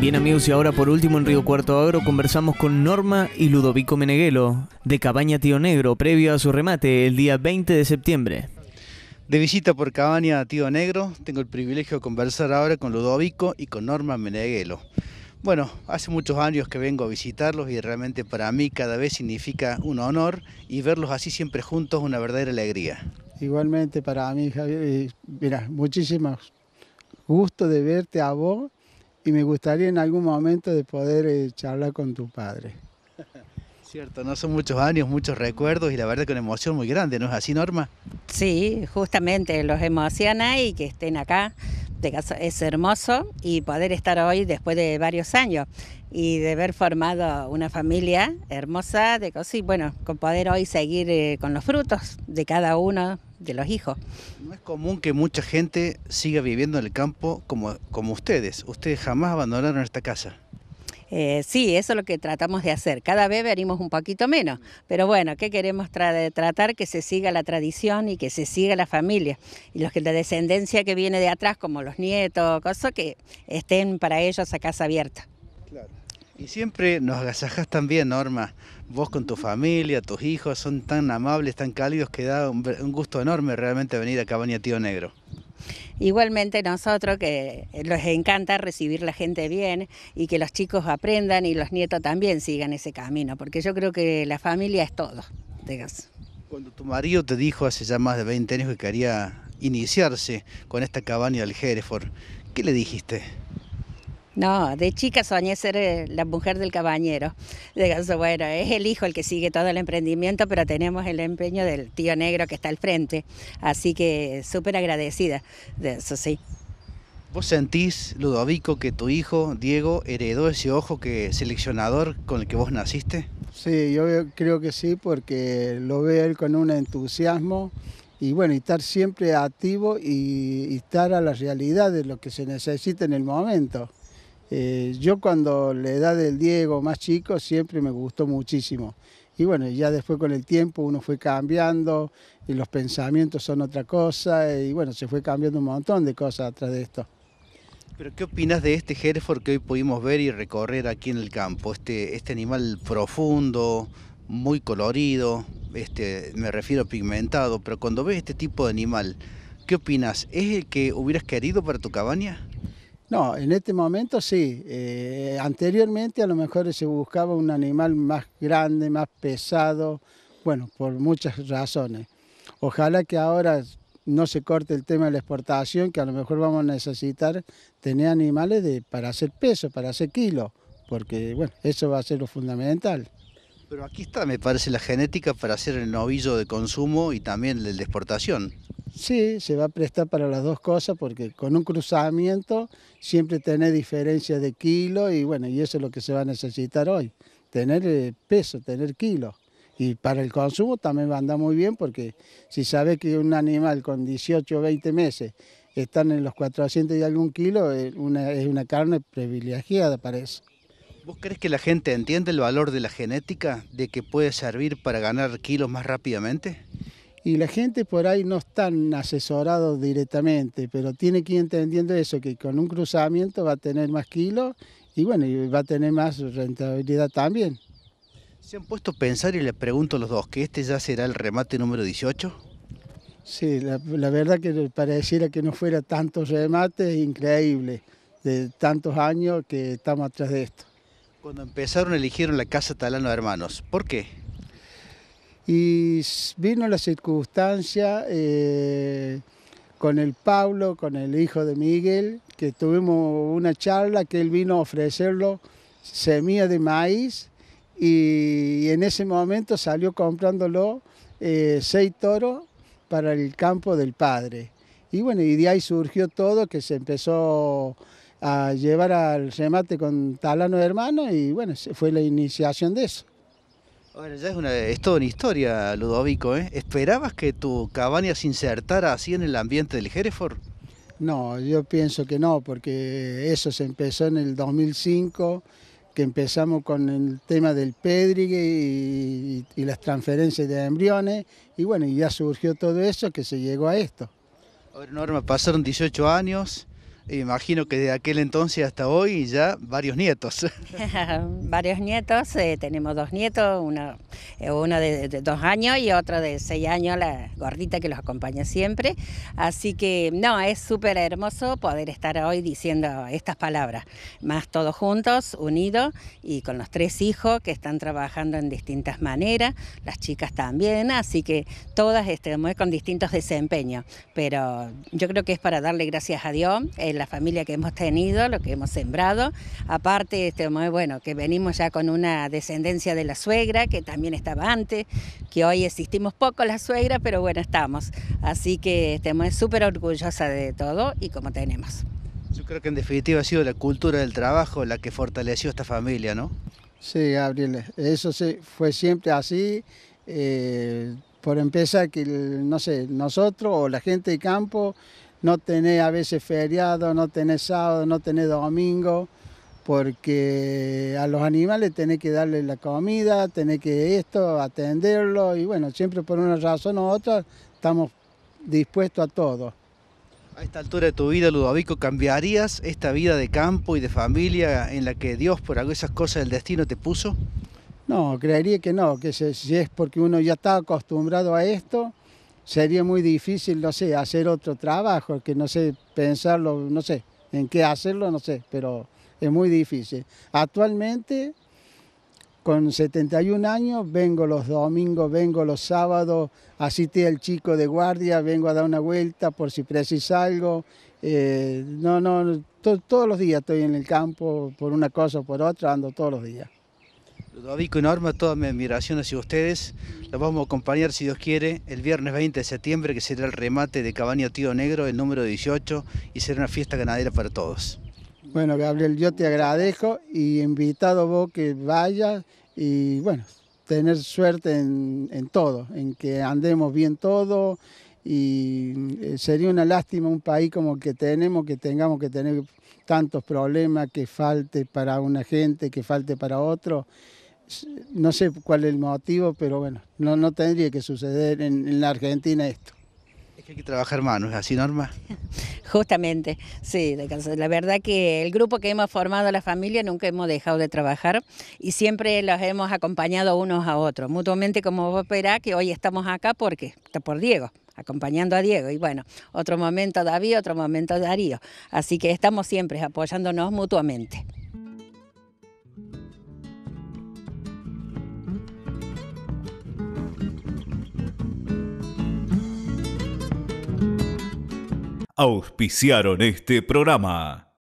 Bien amigos, y ahora por último en Río Cuarto Agro conversamos con Norma y Ludovico Meneghelo, de Cabaña Tío Negro, previo a su remate el día 20 de septiembre. De visita por Cabaña Tío Negro, tengo el privilegio de conversar ahora con Ludovico y con Norma Meneghelo. Bueno, hace muchos años que vengo a visitarlos y realmente para mí cada vez significa un honor y verlos así siempre juntos una verdadera alegría. Igualmente para mí, Javier, mira, muchísimo gusto de verte a vos y me gustaría en algún momento de poder eh, charlar con tu padre. Cierto, no son muchos años, muchos recuerdos y la verdad que una emoción muy grande, ¿no es así, Norma? Sí, justamente los emociona y que estén acá. De caso, es hermoso y poder estar hoy después de varios años y de haber formado una familia hermosa de cosas y bueno, con poder hoy seguir eh, con los frutos de cada uno de los hijos. No es común que mucha gente siga viviendo en el campo como, como ustedes. Ustedes jamás abandonaron esta casa. Eh, sí, eso es lo que tratamos de hacer. Cada vez venimos un poquito menos, pero bueno, ¿qué queremos tratar? Que se siga la tradición y que se siga la familia. Y los que la descendencia que viene de atrás, como los nietos, cosas que estén para ellos a casa abierta. Claro. Y siempre nos agasajás también, Norma. Vos con tu familia, tus hijos, son tan amables, tan cálidos, que da un gusto enorme realmente venir a Cabaña Tío Negro. Igualmente nosotros que les encanta recibir la gente bien y que los chicos aprendan y los nietos también sigan ese camino, porque yo creo que la familia es todo. Cuando tu marido te dijo hace ya más de 20 años que quería iniciarse con esta cabaña del Hereford, ¿qué le dijiste? No, de chica soñé ser eh, la mujer del cabañero. Bueno, es el hijo el que sigue todo el emprendimiento, pero tenemos el empeño del tío negro que está al frente. Así que súper agradecida de eso, sí. ¿Vos sentís, Ludovico, que tu hijo, Diego, heredó ese ojo que seleccionador con el que vos naciste? Sí, yo creo que sí, porque lo veo él con un entusiasmo y bueno, estar siempre activo y estar a la realidad de lo que se necesita en el momento. Eh, yo cuando la edad del Diego más chico siempre me gustó muchísimo. Y bueno, ya después con el tiempo uno fue cambiando y los pensamientos son otra cosa y bueno, se fue cambiando un montón de cosas atrás de esto. Pero ¿qué opinas de este Hereford que hoy pudimos ver y recorrer aquí en el campo? Este, este animal profundo, muy colorido, este, me refiero pigmentado, pero cuando ves este tipo de animal, ¿qué opinas? ¿Es el que hubieras querido para tu cabaña? No, en este momento sí. Eh, anteriormente a lo mejor se buscaba un animal más grande, más pesado, bueno, por muchas razones. Ojalá que ahora no se corte el tema de la exportación, que a lo mejor vamos a necesitar tener animales de, para hacer peso, para hacer kilo, porque bueno, eso va a ser lo fundamental. Pero aquí está, me parece, la genética para hacer el novillo de consumo y también el de exportación. Sí, se va a prestar para las dos cosas porque con un cruzamiento siempre tener diferencia de kilo y bueno, y eso es lo que se va a necesitar hoy, tener eh, peso, tener kilo Y para el consumo también va a andar muy bien porque si sabe que un animal con 18 o 20 meses están en los 400 y algún kilo, eh, una, es una carne privilegiada para eso. ¿Vos crees que la gente entiende el valor de la genética, de que puede servir para ganar kilos más rápidamente? Y la gente por ahí no está asesorado directamente, pero tiene que ir entendiendo eso, que con un cruzamiento va a tener más kilos y bueno, va a tener más rentabilidad también. ¿Se han puesto a pensar y les pregunto a los dos que este ya será el remate número 18? Sí, la, verdad que pareciera que no fuera tantos remates, increíble, de tantos años que estamos atrás de esto. Cuando empezaron eligieron la Casa Talano Hermanos. ¿Por qué? Y vino la circunstancia eh, con el Pablo, con el hijo de Miguel, que tuvimos una charla que él vino a ofrecerlo semilla de maíz y, en ese momento salió comprándolo eh, seis toros para el campo del padre. Y bueno, y de ahí surgió todo que se empezó a llevar al remate con Talano Hermano y bueno, fue la iniciación de eso. Bueno, ya es, una, toda una historia, Ludovico. ¿eh? ¿Esperabas que tu cabaña se insertara así en el ambiente del Hereford? No, yo pienso que no, porque eso se empezó en el 2005, que empezamos con el tema del pedrigue... y, las transferencias de embriones, y bueno, y ya surgió todo eso que se llegó a esto. Ahora Norma, pasaron 18 años, Imagino que de aquel entonces hasta hoy ya varios nietos. varios nietos, eh, tenemos dos nietos, eh, uno, de, de, dos años y otro de seis años, la gordita que los acompaña siempre. Así que no, es súper hermoso poder estar hoy diciendo estas palabras, más todos juntos, unidos y con los tres hijos que están trabajando en distintas maneras, las chicas también, así que todas estamos con distintos desempeños, pero yo creo que es para darle gracias a Dios. El la familia que hemos tenido, lo que hemos sembrado. Aparte, este, bueno, que venimos ya con una descendencia de la suegra, que también estaba antes, que hoy existimos poco la suegra, pero bueno, estamos. Así que estamos súper orgullosa de todo y como tenemos. Yo creo que en definitiva ha sido la cultura del trabajo la que fortaleció esta familia, ¿no? Sí, Gabriel, eso sí, fue siempre así. Eh, por empezar, que no sé, nosotros o la gente de campo no tener a veces feriado, no tenés sábado, no tener domingo, porque a los animales tenés que darle la comida, tenés que esto, atenderlo, y bueno, siempre por una razón u otra estamos dispuestos a todo. A esta altura de tu vida, Ludovico, ¿cambiarías esta vida de campo y de familia en la que Dios, por esas cosas del destino, te puso? No, creería que no, que si es porque uno ya está acostumbrado a esto, sería muy difícil, no sé, hacer otro trabajo, que no sé, pensarlo, no sé, en qué hacerlo, no sé, pero es muy difícil. Actualmente, con 71 años, vengo los domingos, vengo los sábados, asiste al chico de guardia, vengo a dar una vuelta por si preciso algo. Eh, no, no, todos los días estoy en el campo por una cosa o por otra, ando todos los días. Ludovico y Norma, toda mi admiración hacia ustedes. Los vamos a acompañar, si Dios quiere, el viernes 20 de septiembre, que será el remate de Cabaña Tío Negro, el número 18, y será una fiesta ganadera para todos. Bueno, Gabriel, yo te agradezco y invitado vos que vayas y bueno, tener suerte en, en todo, en que andemos bien todo y eh, sería una lástima un país como el que tenemos, que tengamos que tener tantos problemas, que falte para una gente, que falte para otro no sé cuál es el motivo, pero bueno, no, tendría que suceder en, la Argentina esto. Es que hay que trabajar es así Norma. Justamente, sí, la verdad que el grupo que hemos formado, la familia, nunca hemos dejado de trabajar y siempre los hemos acompañado unos a otros, mutuamente como vos verás que hoy estamos acá porque está por Diego, acompañando a Diego. Y bueno, otro momento David, otro momento Darío. Así que estamos siempre apoyándonos mutuamente. auspiciaron este programa.